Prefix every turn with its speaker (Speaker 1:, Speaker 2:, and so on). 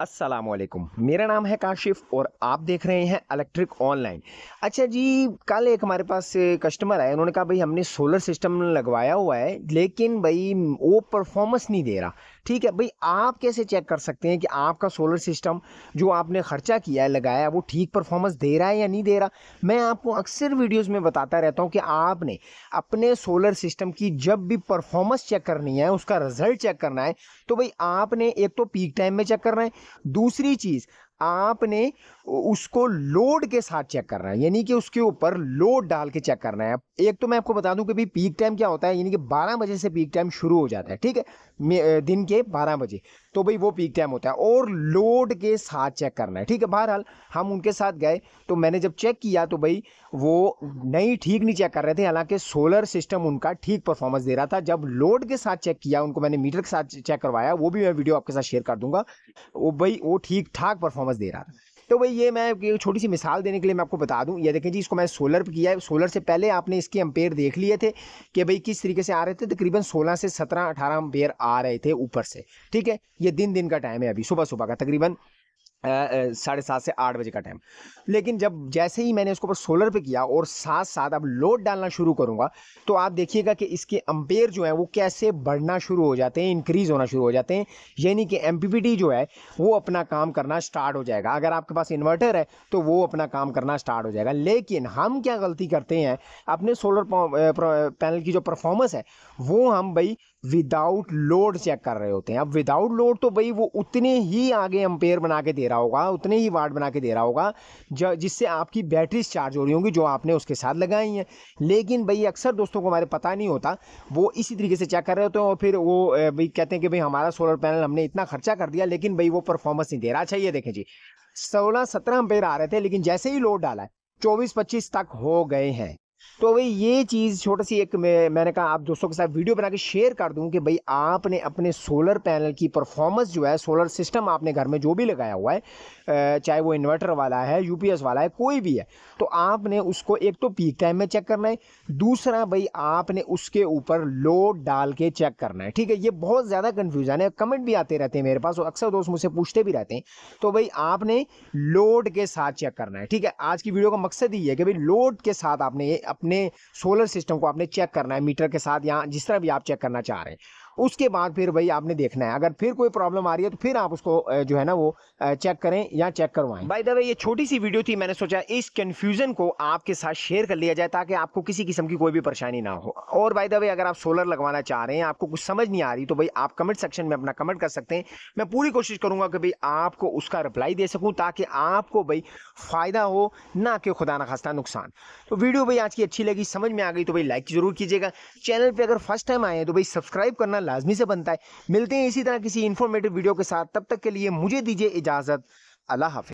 Speaker 1: असलकुम मेरा नाम है काशिफ और आप देख रहे हैं इलेक्ट्रिक ऑनलाइन अच्छा जी कल एक हमारे पास कस्टमर आए उन्होंने कहा भाई हमने सोलर सिस्टम लगवाया हुआ है लेकिन भाई वो परफॉर्मेंस नहीं दे रहा ठीक है भाई आप कैसे चेक कर सकते हैं कि आपका सोलर सिस्टम जो आपने ख़र्चा किया है लगाया वो ठीक परफॉर्मेंस दे रहा है या नहीं दे रहा मैं आपको अक्सर वीडियोज़ में बताता रहता हूँ कि आपने अपने सोलर सिस्टम की जब भी परफॉर्मेंस चेक करनी है उसका रिज़ल्ट चेक करना है तो भाई आपने एक तो पीक टाइम में चेक करना है दूसरी चीज़ आपने उसको लोड के साथ चेक करना है यानी कि उसके ऊपर लोड डाल के चेक करना है एक तो मैं आपको बता दूं कि भाई पीक टाइम क्या होता है यानी कि 12 बजे से पीक टाइम शुरू हो जाता है ठीक है दिन के 12 बजे तो भाई वो पीक टाइम होता है और लोड के साथ चेक करना है ठीक है बहरहाल हम उनके साथ गए तो मैंने जब चेक किया तो भाई वो नहीं ठीक नहीं चेक कर रहे थे हालांकि सोलर सिस्टम उनका ठीक परफॉर्मेंस दे रहा था जब लोड के साथ चेक किया उनको मैंने मीटर के साथ चेक करवाया वो भी मैं वीडियो आपके साथ शेयर कर दूंगा वो भाई वो ठीक ठाक परफॉर्मेंस पावर्स दे रहा था तो भाई ये मैं छोटी सी मिसाल देने के लिए मैं आपको बता दूं ये देखें जी इसको मैं सोलर पे किया है सोलर से पहले आपने इसके अम्पेयर देख लिए थे कि भाई किस तरीके से आ रहे थे तकरीबन 16 से 17 18 अम्पेयर आ रहे थे ऊपर से ठीक है ये दिन दिन का टाइम है अभी सुबह सुबह का तकरीबन साढ़े सात से आठ बजे का टाइम लेकिन जब जैसे ही मैंने उसके ऊपर सोलर पे किया और साथ साथ अब लोड डालना शुरू करूँगा तो आप देखिएगा कि इसके अम्पेयर जो है वो कैसे बढ़ना शुरू हो जाते हैं इंक्रीज़ होना शुरू हो जाते हैं यानी कि एम जो है वो अपना काम करना स्टार्ट हो जाएगा अगर आपके पास इन्वर्टर है तो वो अपना काम करना स्टार्ट हो जाएगा लेकिन हम क्या गलती करते हैं अपने सोलर पैनल की जो परफॉर्मेंस है वो हम भाई विदाउट लोड चेक कर रहे होते हैं अब विदाउट लोड तो भाई वो उतने ही आगे अम्पेयर बना के दे रहा होगा उतने ही वार्ड बना के दे रहा होगा जिससे आपकी बैटरीज चार्ज हो रही होंगी जो आपने उसके साथ लगाई हैं लेकिन भाई अक्सर दोस्तों को हमारे पता नहीं होता वो इसी तरीके से चेक कर रहे होते हैं और फिर वो भाई कहते हैं कि भाई हमारा सोलर पैनल हमने इतना खर्चा कर दिया लेकिन भाई वो परफॉर्मेंस नहीं दे रहा चाहिए अच्छा देखें जी सोलह सत्रह अम्पेयर आ रहे थे लेकिन जैसे ही लोड डाला है चौबीस पच्चीस तक हो गए हैं तो भाई ये चीज़ छोटी सी एक मैं मैंने कहा आप दोस्तों के साथ वीडियो बना के शेयर कर दूं कि भाई आपने अपने सोलर पैनल की परफॉर्मेंस जो है सोलर सिस्टम आपने घर में जो भी लगाया हुआ है चाहे वो इन्वर्टर वाला है यूपीएस वाला है कोई भी है तो आपने उसको एक तो पीक टाइम में चेक करना है दूसरा भाई आपने उसके ऊपर लोड डाल के चेक करना है ठीक है ये बहुत ज़्यादा कन्फ्यूजन है कमेंट भी आते रहते हैं मेरे पास और अक्सर दोस्त मुझसे पूछते भी रहते हैं तो भाई आपने लोड के साथ चेक करना है ठीक है आज की वीडियो का मकसद ही है कि भाई लोड के साथ आपने ये अपने सोलर सिस्टम को आपने चेक करना है मीटर के साथ यहाँ जिस तरह भी आप चेक करना चाह रहे हैं उसके बाद फिर भाई आपने देखना है अगर फिर कोई प्रॉब्लम आ रही है तो फिर आप उसको जो है ना वो चेक करें या चेक करवाएं बाय द वे ये छोटी सी वीडियो थी मैंने सोचा इस कन्फ्यूजन को आपके साथ शेयर कर लिया जाए ताकि आपको किसी किस्म की कोई भी परेशानी ना हो और बाय द वे अगर आप सोलर लगवाना चाह रहे हैं आपको कुछ समझ नहीं आ रही तो भाई आप कमेंट सेक्शन में अपना कमेंट कर सकते हैं मैं पूरी कोशिश करूंगा कि भाई आपको उसका रिप्लाई दे सकूँ ताकि आपको भाई फ़ायदा हो ना कि खुदा ना खास्ता नुकसान तो वीडियो भाई आज की अच्छी लगी समझ में आ गई तो भाई लाइक जरूर कीजिएगा चैनल पर अगर फर्स्ट टाइम आए हैं तो भाई सब्सक्राइब करना लाजमी से बनता है मिलते हैं इसी तरह किसी इन्फॉर्मेटिव वीडियो के साथ तब तक के लिए मुझे दीजिए इजाज़त अल्लाह हाफि